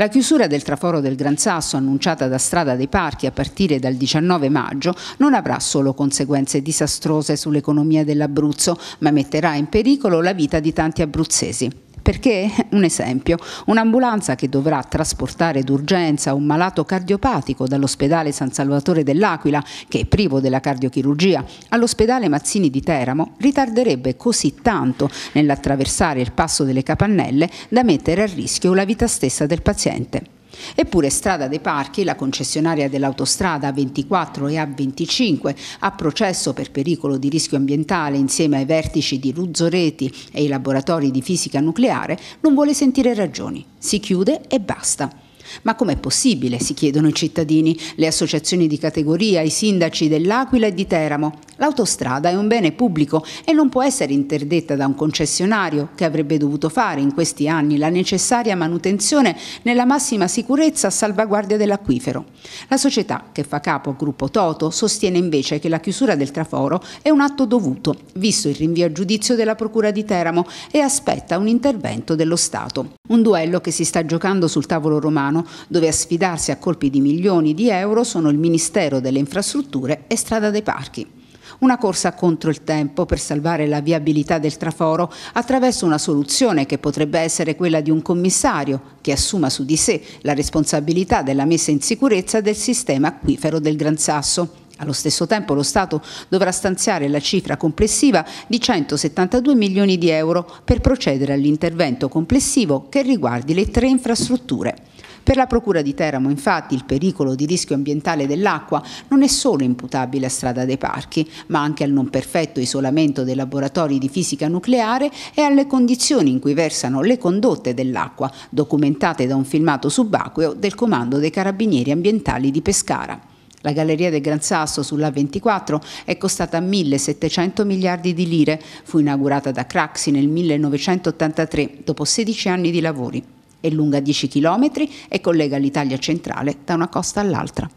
La chiusura del traforo del Gran Sasso annunciata da Strada dei Parchi a partire dal 19 maggio non avrà solo conseguenze disastrose sull'economia dell'Abruzzo, ma metterà in pericolo la vita di tanti abruzzesi. Perché, un esempio, un'ambulanza che dovrà trasportare d'urgenza un malato cardiopatico dall'ospedale San Salvatore dell'Aquila, che è privo della cardiochirurgia, all'ospedale Mazzini di Teramo, ritarderebbe così tanto nell'attraversare il passo delle capannelle da mettere a rischio la vita stessa del paziente. Eppure Strada dei Parchi, la concessionaria dell'autostrada A24 e A25, a processo per pericolo di rischio ambientale insieme ai vertici di Ruzzoreti e i laboratori di fisica nucleare, non vuole sentire ragioni. Si chiude e basta. Ma com'è possibile, si chiedono i cittadini, le associazioni di categoria, i sindaci dell'Aquila e di Teramo, L'autostrada è un bene pubblico e non può essere interdetta da un concessionario che avrebbe dovuto fare in questi anni la necessaria manutenzione nella massima sicurezza a salvaguardia dell'acquifero. La società che fa capo al gruppo Toto sostiene invece che la chiusura del traforo è un atto dovuto, visto il rinvio a giudizio della Procura di Teramo e aspetta un intervento dello Stato. Un duello che si sta giocando sul tavolo romano, dove a sfidarsi a colpi di milioni di euro sono il Ministero delle Infrastrutture e Strada dei Parchi una corsa contro il tempo per salvare la viabilità del traforo attraverso una soluzione che potrebbe essere quella di un commissario che assuma su di sé la responsabilità della messa in sicurezza del sistema acquifero del Gran Sasso. Allo stesso tempo lo Stato dovrà stanziare la cifra complessiva di 172 milioni di euro per procedere all'intervento complessivo che riguardi le tre infrastrutture. Per la Procura di Teramo, infatti, il pericolo di rischio ambientale dell'acqua non è solo imputabile a Strada dei Parchi, ma anche al non perfetto isolamento dei laboratori di fisica nucleare e alle condizioni in cui versano le condotte dell'acqua, documentate da un filmato subacqueo del Comando dei Carabinieri Ambientali di Pescara. La galleria del Gran Sasso sulla 24 è costata 1.700 miliardi di lire, fu inaugurata da Craxi nel 1983 dopo 16 anni di lavori. È lunga 10 km e collega l'Italia centrale da una costa all'altra.